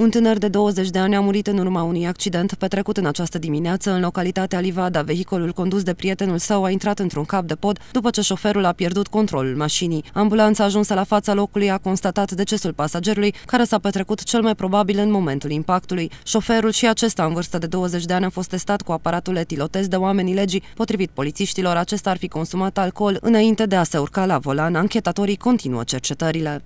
Un tânăr de 20 de ani a murit în urma unui accident petrecut în această dimineață în localitatea Livada. Vehiculul condus de prietenul său a intrat într-un cap de pod după ce șoferul a pierdut controlul mașinii. Ambulanța ajunsă la fața locului a constatat decesul pasagerului, care s-a petrecut cel mai probabil în momentul impactului. Șoferul și acesta, în vârstă de 20 de ani, a fost testat cu aparatul etilotest de oamenii legii. Potrivit polițiștilor, acesta ar fi consumat alcool înainte de a se urca la volan. Anchetatorii continuă cercetările.